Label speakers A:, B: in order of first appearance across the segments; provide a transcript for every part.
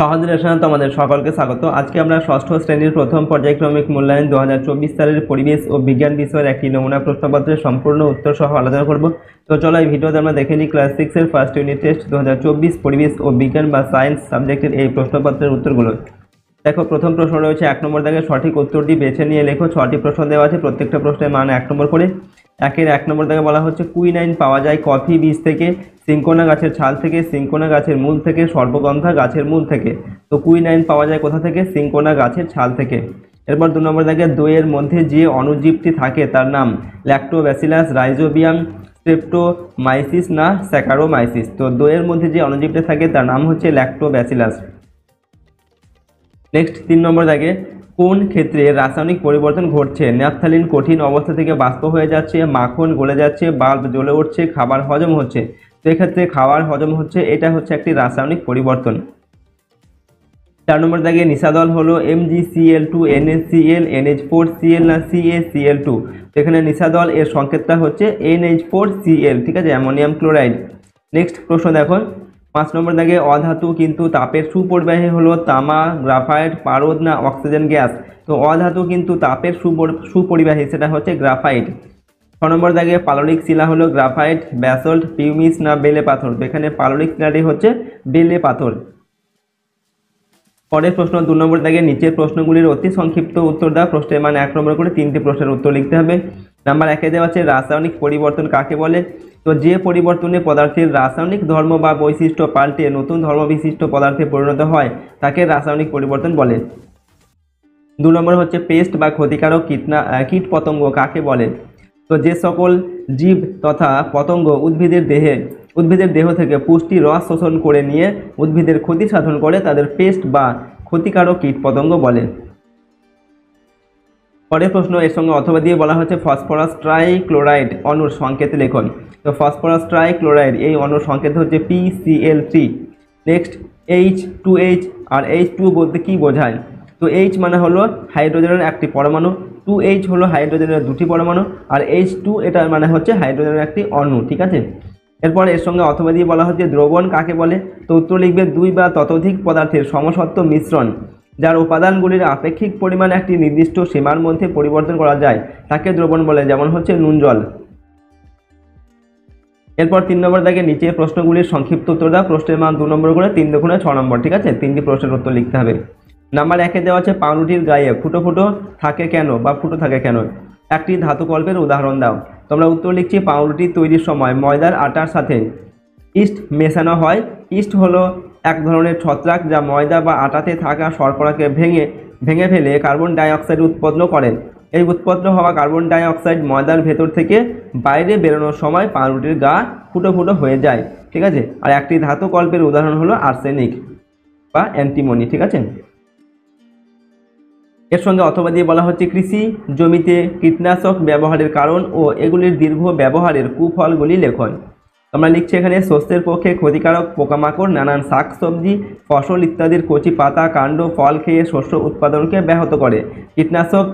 A: সহজ রেশনে তোমাদের সকলকে স্বাগত আজকে আমরা ষষ্ঠ শ্রেণীর প্রথম পর্যায়ক্রমিক মূল্যায়ন দু সালের পরিবেশ ও বিজ্ঞান বিষয়ের একটি নমুনা প্রশ্নপত্রের সম্পূর্ণ উত্তর সহ আলোচনা করব তো চলো এই ভিডিওতে আমরা দেখে নিই ক্লাস সিক্সের ফার্স্ট ইউনিট টেস্ট দু পরিবেশ ও বিজ্ঞান বা সায়েন্স সাবজেক্টের এই প্রশ্নপত্রের উত্তরগুলো দেখো প্রথম প্রশ্ন রয়েছে এক নম্বর দাগে সঠিক উত্তরটি বেছে নিয়ে লেখো ছটি প্রশ্ন দেওয়া আছে প্রত্যেকটা প্রশ্নের মান এক নম্বর করে একের এক নম্বর থেকে বলা হচ্ছে কুইনাইন পাওয়া যায় কফি বীজ থেকে সিঙ্কোনা গাছের ছাল থেকে সিঙ্কোনা গাছের মূল থেকে সর্বগন্ধা গাছের মূল থেকে তো কুইনাইন পাওয়া যায় কোথা থেকে সিঙ্কোনা গাছের ছাল থেকে এরপর দু নম্বর দেখে দইয়ের মধ্যে যে অনুজীবটি থাকে তার নাম ল্যাক্টোব্যাসিলাস রাইজোবিয়াম স্টেপ্টোমাইসিস না স্যাকারোমাইসিস তো দইয়ের মধ্যে যে অনুজীবটা থাকে তার নাম হচ্ছে ল্যাক্টোব্যাসিলাস নেক্সট তিন নম্বর দাগে কোন ক্ষেত্রে রাসায়নিক পরিবর্তন ঘটছে ন্যাপথালিন কঠিন অবস্থা থেকে বাষ্প হয়ে যাচ্ছে মাখন গলে যাচ্ছে বাল্ব জ্বলে উঠছে খাবার হজম হচ্ছে তো এক্ষেত্রে খাবার হজম হচ্ছে এটা হচ্ছে একটি রাসায়নিক পরিবর্তন চার নম্বর দাগে নিশাদল হলো L two NACL NH four CL না সিএসিএল টু এখানে নিশাদল এর সংকেতটা হচ্ছে এনএইচ ফোর সিএল ঠিক আছে অ্যামোনিয়াম ক্লোরাইড নেক্সট প্রশ্ন দেখো পাঁচ নম্বর দাগে অধাতু কিন্তু তাপের সুপরিবাহী হলো তামা গ্রাফাইট পারদ না অক্সিজেন গ্যাস তো অধাতু কিন্তু তাপের সুপরিবাহী সেটা হচ্ছে গ্রাফাইট ছ নম্বর দাগে পালনিক শিলা হলো গ্রাফাইট ব্যাসল্ট পিউমিস না বেলে পাথর এখানে পালনিক শিলাটি হচ্ছে বেলে পাথর পরের প্রশ্ন দু নম্বর দাগে নিচের প্রশ্নগুলির অতি সংক্ষিপ্ত উত্তর দেওয়া প্রশ্নের মানে এক নম্বর করে তিনটি প্রশ্নের উত্তর লিখতে হবে নাম্বার একে দেওয়া আছে রাসায়নিক পরিবর্তন কাকে বলে তো যে পরিবর্তনে পদার্থের রাসায়নিক ধর্ম বা বৈশিষ্ট্য পাল্টে নতুন ধর্মবিশিষ্ট পদার্থে পরিণত হয় তাকে রাসায়নিক পরিবর্তন বলে দু নম্বর হচ্ছে পেস্ট বা ক্ষতিকারক কীটনা কীটপতঙ্গ কাকে বলে তো যে সকল জীব তথা পতঙ্গ উদ্ভিদের দেহে উদ্ভিদের দেহ থেকে পুষ্টি রস শোষণ করে নিয়ে উদ্ভিদের ক্ষতি সাধন করে তাদের পেস্ট বা ক্ষতিকারক কীটপতঙ্গ বলে পরের প্রশ্ন এর সঙ্গে অথবা দিয়ে বলা হচ্ছে ফসফরাস ট্রাই ক্লোরাইড অনুর সংকেত লেখন তো ফসফরাস ট্রাই ক্লোরাইড এই অনুর সংকেত হচ্ছে PCL three next H two H আর এইচ টু বলতে কী বোঝায় তো এইচ মানে হলো হাইড্রোজেনের একটি পরমাণু টু এইচ হলো হাইড্রোজেনের দুটি পরমাণু আর এইচ টু এটার মানে হচ্ছে হাইড্রোজেনের একটি অণু ঠিক আছে এরপর এর সঙ্গে অথবা দিয়ে বলা হচ্ছে দ্রবণ কাকে বলে তো উত্তর লিখবে দুই বা ততোধিক পদার্থের সমসত্ব মিশ্রণ যার উপাদানগুলির আপেক্ষিক পরিমাণ একটি নির্দিষ্ট সীমার মধ্যে পরিবর্তন করা যায় তাকে দ্রবণ বলে যেমন হচ্ছে নুন জল এরপর তিন নম্বর দাগে নিচে প্রশ্নগুলির সংক্ষিপ্ত উত্তর দেওয়া প্রশ্নের মান দু নম্বর করে তিন দুগুণে ছ নম্বর ঠিক আছে তিনটি প্রশ্নের উত্তর লিখতে হবে নাম্বার একে দেওয়া আছে পাউরুটির গায়ে ফুটো ফুটো থাকে কেন বা ফুটো থাকে কেন একটি ধাতুকল্পের উদাহরণ দাও তোমরা উত্তর লিখছি পাউরুটি তৈরির সময় ময়দার আটার সাথে ইস্ট মেশানো হয় ইস্ট হলো এক ধরনের ছত্রাক যা ময়দা বা আটাতে থাকা শর্করাকে ভেঙে ভেঙে ফেলে কার্বন ডাইঅক্সাইড উৎপন্ন করেন এই উৎপন্ন হওয়া কার্বন ডাইঅক্সাইড ময়দার ভেতর থেকে বাইরে বেরোনোর সময় পাউরুটির গা ফুটো ফুটো হয়ে যায় ঠিক আছে আর একটি ধাতু কল্পের উদাহরণ হলো আর্সেনিক বা অ্যান্টিমনি ঠিক আছে এর সঙ্গে অথবা দিয়ে বলা হচ্ছে কৃষি জমিতে কীটনাশক ব্যবহারের কারণ ও এগুলির দীর্ঘ ব্যবহারের কুফলগুলি লেখন আমরা লিখছি এখানে শস্যের পক্ষে ক্ষতিকারক পোকামাকড় নানান শাক সবজি ফসল ইত্যাদির কচি পাতা কাণ্ড ফল খেয়ে শস্য উৎপাদনকে ব্যাহত করে কীটনাশক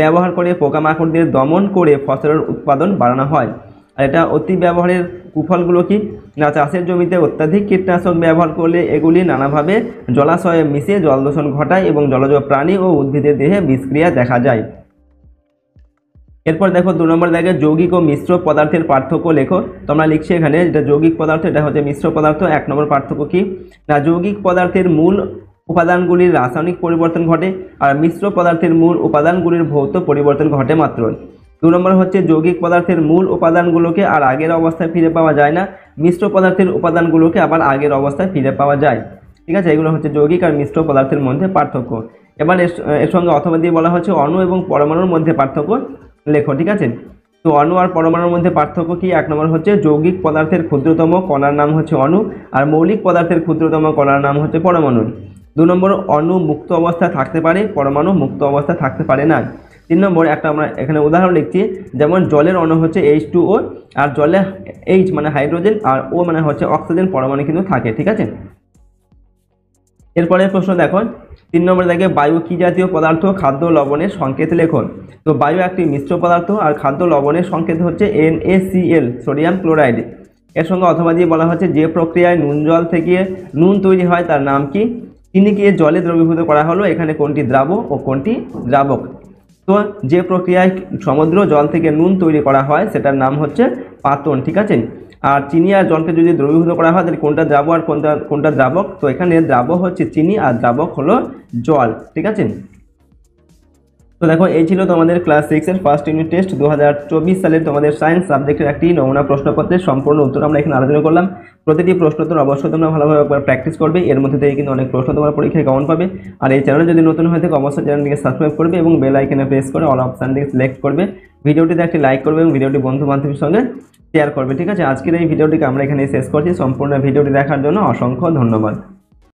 A: ব্যবহার করে পোকামাকড়দের দমন করে ফসলের উৎপাদন বাড়ানো হয় আর এটা অতি ব্যবহারের কুফলগুলো কি না চাষের জমিতে অত্যাধিক কীটনাশক ব্যবহার করলে এগুলি নানাভাবে জলাশয়ে মিশে জলদূষণ ঘটায় এবং জলজ প্রাণী ও উদ্ভিদের দেহে বিষক্রিয়া দেখা যায় এরপর দেখো দু নম্বর দেখে যৌগিক ও মিশ্র পদার্থের পার্থক্য লেখো তোমরা লিখছি এখানে যেটা যৌগিক পদার্থ এটা হচ্ছে মিশ্র পদার্থ এক নম্বর পার্থক্য কী না যৌগিক পদার্থের মূল উপাদানগুলির রাসায়নিক পরিবর্তন ঘটে আর মিশ্র পদার্থের মূল উপাদানগুলির ভৌত পরিবর্তন ঘটে মাত্র দু নম্বর হচ্ছে যৌগিক পদার্থের মূল উপাদানগুলোকে আর আগের অবস্থায় ফিরে পাওয়া যায় না মিশ্র পদার্থের উপাদানগুলোকে আবার আগের অবস্থায় ফিরে পাওয়া যায় ঠিক আছে এগুলো হচ্ছে যৌগিক আর মিশ্র পদার্থের মধ্যে পার্থক্য এবার এর সঙ্গে অথবা দিয়ে বলা হচ্ছে অণু এবং পরমাণুর মধ্যে পার্থক্য লেখো ঠিক আছে তো অণু আর পরমাণুর মধ্যে পার্থক্য কি এক নম্বর হচ্ছে যৌগিক পদার্থের ক্ষুদ্রতম কণার নাম হচ্ছে অণু আর মৌলিক পদার্থের ক্ষুদ্রতম কণার নাম হচ্ছে পরমাণু দু নম্বর অণু মুক্ত অবস্থা থাকতে পারে পরমাণু মুক্ত অবস্থা থাকতে পারে না তিন নম্বর একটা আমরা এখানে উদাহরণ লিখছি যেমন জলের অণু হচ্ছে এইচ টু ও আর জলে এইচ মানে হাইড্রোজেন আর ও মানে হচ্ছে অক্সিজেন পরমাণু কিন্তু থাকে ঠিক আছে এরপরের প্রশ্ন দেখো তিন নম্বরে দেখে বায়ু কী জাতীয় পদার্থ খাদ্য লবণের সংকেত লেখন তো বায়ু একটি মিশ্র পদার্থ আর খাদ্য লবণের সংকেত হচ্ছে এনএসিএল সোডিয়াম ক্লোরাইড এর সঙ্গে অথবা দিয়ে বলা হচ্ছে যে প্রক্রিয়ায় নুন জল থেকে নুন তৈরি হয় তার নাম কি চিনিকে জলে দ্রবীভূত করা হলো এখানে কোনটি দ্রাব ও কোনটি দ্রাবক তো যে প্রক্রিয়ায় সমুদ্র জল থেকে নুন তৈরি করা হয় সেটার নাম হচ্ছে পাতন ঠিক আছে আর চিনি আর জলকে যদি দ্রবীভূত করা হয় তাহলে কোনটা দ্রাব আর কোনটা কোনটা দ্রাবক তো এখানে দ্রাবক হচ্ছে চিনি আর দ্রাবক হলো জল ঠিক আছে তো দেখো এই ছিল তোমাদের ক্লাস সিক্সের ফার্স্ট ইউনিট টেস্ট দু সালের তোমাদের সায়েন্স সাবজেক্টের একটি নমুনা প্রশ্নপত্রের সম্পূর্ণ উত্তর আমরা এখানে আলোচনা করলাম প্রতিটি প্রশ্ন তো অবশ্যই তোমরা ভালোভাবে একবার প্র্যাকটিস করবে এর মধ্যে থেকে কিন্তু অনেক প্রশ্ন তোমার পরীক্ষায় কমন পাবে আর এই চ্যানেল যদি নতুন হয়ে থাকে অবশ্যই চ্যানেলটিকে সাবস্ক্রাইব করবে এবং বেল আইকনে প্রেস করে অল অপশান থেকে সিলেক্ট করবে ভিডিওটিতে একটি লাইক করবে এবং ভিডিওটি বন্ধু বান্ধবীর সঙ্গে শেয়ার করবে ঠিক আছে আজকের এই ভিডিওটিকে আমরা এখানে শেষ করছি সম্পূর্ণ ভিডিওটি দেখার জন্য অসংখ্য ধন্যবাদ